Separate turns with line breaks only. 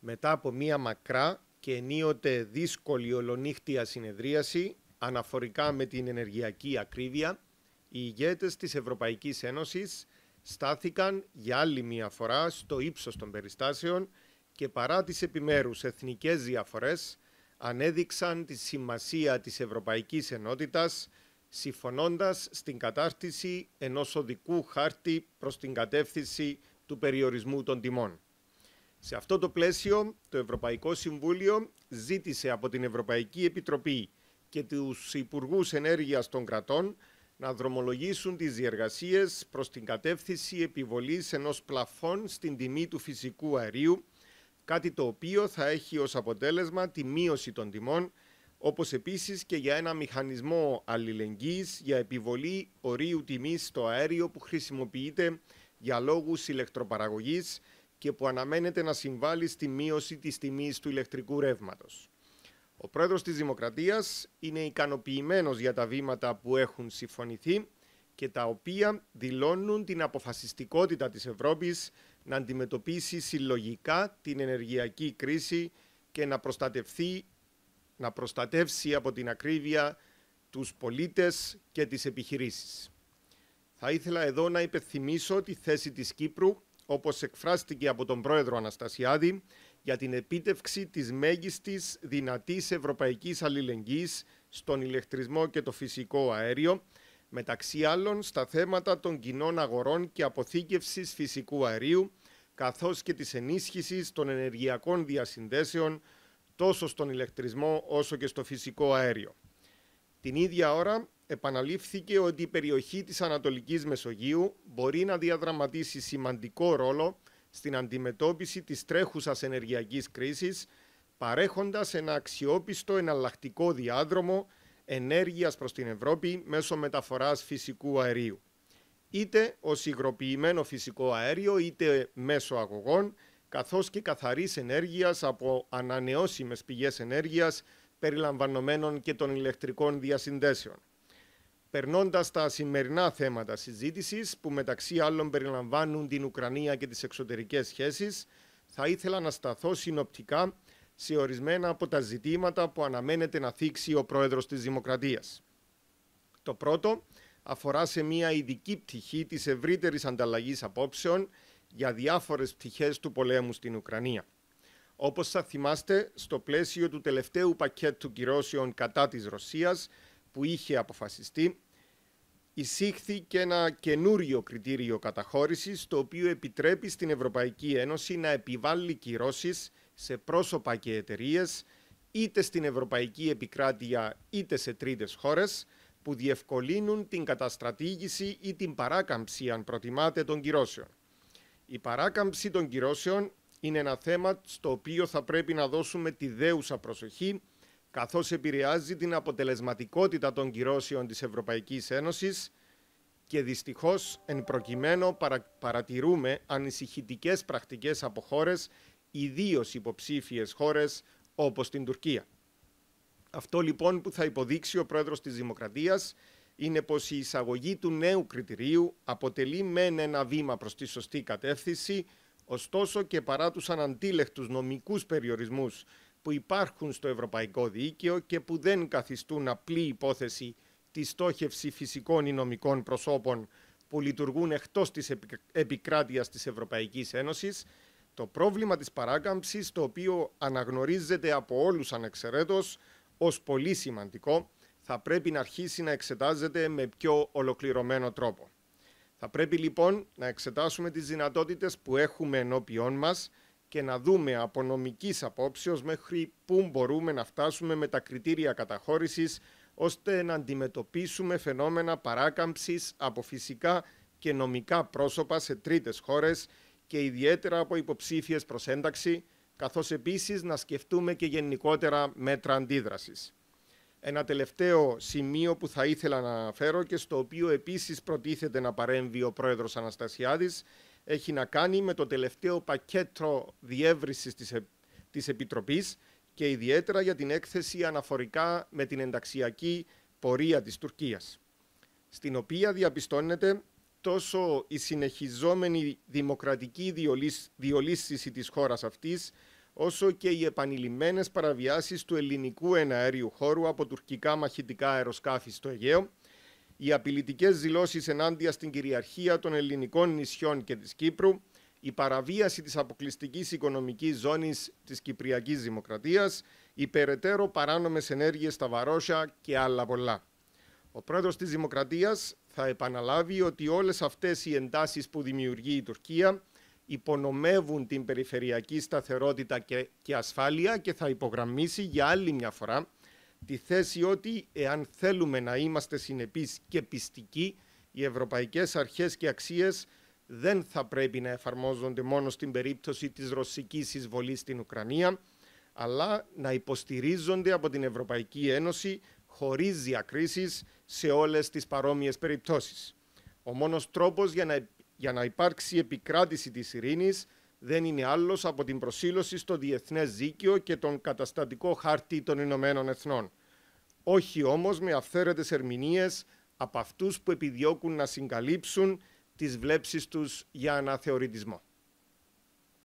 Μετά από μία μακρά και ενίοτε δύσκολη ολονύχτια συνεδρίαση αναφορικά με την ενεργειακή ακρίβεια, οι ηγέτες της Ευρωπαϊκής Ένωσης στάθηκαν για άλλη μία φορά στο ύψος των περιστάσεων και παρά τις επιμέρους εθνικές διαφορές ανέδειξαν τη σημασία της Ευρωπαϊκής Ενότητας συμφωνώντας στην κατάρτιση ενός οδικού χάρτη προς την κατεύθυνση του περιορισμού των τιμών. Σε αυτό το πλαίσιο, το Ευρωπαϊκό Συμβούλιο ζήτησε από την Ευρωπαϊκή Επιτροπή και τους Υπουργούς Ενέργειας των κρατών να δρομολογήσουν τις διεργασίες προς την κατεύθυνση επιβολής ενός πλαφών στην τιμή του φυσικού αερίου, κάτι το οποίο θα έχει ως αποτέλεσμα τη μείωση των τιμών, όπως επίσης και για ένα μηχανισμό αλληλεγγύης για επιβολή ορίου τιμής στο αέριο που χρησιμοποιείται για λόγους ηλεκτροπαραγωγής και που αναμένεται να συμβάλλει στη μείωση της τιμής του ηλεκτρικού ρεύματος. Ο πρόεδρος της Δημοκρατίας είναι ικανοποιημένος για τα βήματα που έχουν συμφωνηθεί και τα οποία δηλώνουν την αποφασιστικότητα της Ευρώπης να αντιμετωπίσει συλλογικά την ενεργειακή κρίση και να, προστατευθεί, να προστατεύσει από την ακρίβεια τους πολίτες και τις επιχειρήσεις. Θα ήθελα εδώ να υπενθυμίσω τη θέση της Κύπρου όπως εκφράστηκε από τον πρόεδρο Αναστασιάδη, για την επίτευξη της μέγιστης δυνατής ευρωπαϊκής αλληλεγγύης στον ηλεκτρισμό και το φυσικό αέριο, μεταξύ άλλων στα θέματα των κοινών αγορών και αποθήκευσης φυσικού αερίου, καθώς και της ενίσχυσης των ενεργειακών διασυνδέσεων τόσο στον ηλεκτρισμό όσο και στο φυσικό αέριο. Την ίδια ώρα, επαναλήφθηκε ότι η περιοχή της Ανατολικής Μεσογείου μπορεί να διαδραματίσει σημαντικό ρόλο στην αντιμετώπιση της τρέχουσας ενεργειακής κρίσης, παρέχοντας ένα αξιόπιστο εναλλακτικό διάδρομο ενέργειας προς την Ευρώπη μέσω μεταφοράς φυσικού αερίου. Είτε ως υγροποιημένο φυσικό αέριο, είτε μέσω αγωγών, καθώς και καθαρής ενέργειας από ανανεώσιμες πηγές ενέργειας, περιλαμβανομένων και των ηλεκτρικών διασυνδέσεων περνώντας τα σημερινά θέματα συζήτησης, που μεταξύ άλλων περιλαμβάνουν την Ουκρανία και τις εξωτερικές σχέσεις, θα ήθελα να σταθώ συνοπτικά σε ορισμένα από τα ζητήματα που αναμένεται να θίξει ο Πρόεδρος της Δημοκρατίας. Το πρώτο αφορά σε μια ειδική πτυχή της ευρύτερης ανταλλαγής απόψεων για διάφορες πτυχές του πολέμου στην Ουκρανία. Όπως θα θυμάστε, στο πλαίσιο του τελευταίου πακέτου κυρώσεων κατά της Ρωσίας που είχε αποφασιστεί, και ένα καινούριο κριτήριο καταχώρησης, το οποίο επιτρέπει στην Ευρωπαϊκή Ένωση να επιβάλλει κυρώσεις σε πρόσωπα και εταιρείες είτε στην Ευρωπαϊκή Επικράτεια είτε σε τρίτες χώρες, που διευκολύνουν την καταστρατήγηση ή την παράκαμψη, αν προτιμάτε, των κυρώσεων. Η παράκαμψη των κυρώσεων είναι ένα θέμα στο οποίο θα πρέπει να δώσουμε τη δέουσα προσοχή καθώς επηρεάζει την αποτελεσματικότητα των κυρώσεων της Ευρωπαϊκής Ένωσης και δυστυχώς εν προκειμένου παρατηρούμε ανησυχητικές πρακτικές από χώρες, ιδίως υποψήφιες χώρες όπως την Τουρκία. Αυτό λοιπόν που θα υποδείξει ο Πρόεδρος της Δημοκρατίας είναι πως η εισαγωγή του νέου κριτηρίου αποτελεί μεν ένα βήμα προς τη σωστή κατεύθυνση, ωστόσο και παρά τους αναντίλεκτους νομικούς περιορισμούς που υπάρχουν στο Ευρωπαϊκό Δίκαιο και που δεν καθιστούν απλή υπόθεση τη στόχευση φυσικών ή νομικών προσώπων που λειτουργούν εκτός της επικράτειας της Ευρωπαϊκής Ένωσης, το πρόβλημα της παράκαμψης, το οποίο αναγνωρίζεται από όλους ανεξαιρέτως ως πολύ σημαντικό, θα πρέπει να αρχίσει να εξετάζεται με πιο ολοκληρωμένο τρόπο. Θα πρέπει λοιπόν να εξετάσουμε τις δυνατότητες που έχουμε ενώπιόν μας και να δούμε από νομικής απόψεως μέχρι πού μπορούμε να φτάσουμε με τα κριτήρια καταχώρησης ώστε να αντιμετωπίσουμε φαινόμενα παράκαμψης από φυσικά και νομικά πρόσωπα σε τρίτες χώρες και ιδιαίτερα από υποψήφιες προς ένταξη, καθώς επίσης να σκεφτούμε και γενικότερα μέτρα αντίδρασης. Ένα τελευταίο σημείο που θα ήθελα να αναφέρω και στο οποίο επίσης προτίθεται να παρέμβει ο πρόεδρος Αναστασιάδης έχει να κάνει με το τελευταίο πακέτο διεύρυνσης ε- της, Επιτροπής και ιδιαίτερα για την έκθεση αναφορικά με την ενταξιακή πορεία της Τουρκίας, στην οποία διαπιστώνεται τόσο η συνεχιζόμενη δημοκρατική διολύστηση της χώρας αυτής, όσο και οι επανειλημμένες παραβιάσεις του ελληνικού εναέριου χώρου από τουρκικά μαχητικά αεροσκάφη στο Αιγαίο, οι απειλητικές δηλώσεις ενάντια στην κυριαρχία των ελληνικών νησιών και της Κύπρου, η παραβίαση της αποκλειστικής οικονομικής ζώνης της Κυπριακής Δημοκρατίας, οι περαιτέρω παράνομες ενέργειες στα Βαρόσια και άλλα πολλά. Ο πρόεδρος της Δημοκρατίας θα επαναλάβει ότι όλες αυτές οι εντάσεις που δημιουργεί η Τουρκία υπονομεύουν την περιφερειακή σταθερότητα και ασφάλεια και θα υπογραμμίσει για άλλη μια φορά τη θέση ότι εάν θέλουμε να είμαστε συνεπείς και πιστικοί, οι ευρωπαϊκές αρχές και αξίες δεν θα πρέπει να εφαρμόζονται μόνο στην περίπτωση της ρωσικής εισβολής στην Ουκρανία, αλλά να υποστηρίζονται από την Ευρωπαϊκή Ένωση χωρίς διακρίσεις σε όλες τις παρόμοιες περιπτώσεις. Ο μόνος τρόπος για να, υπάρξει επικράτηση της ειρήνης δεν είναι άλλος από την προσήλωση στο διεθνές δίκαιο και τον καταστατικό χάρτη των Ηνωμένων Εθνών. Όχι όμως με αυθαίρετες ερμηνείες από αυτούς που επιδιώκουν να συγκαλύψουν τις βλέψεις τους για αναθεωρητισμό.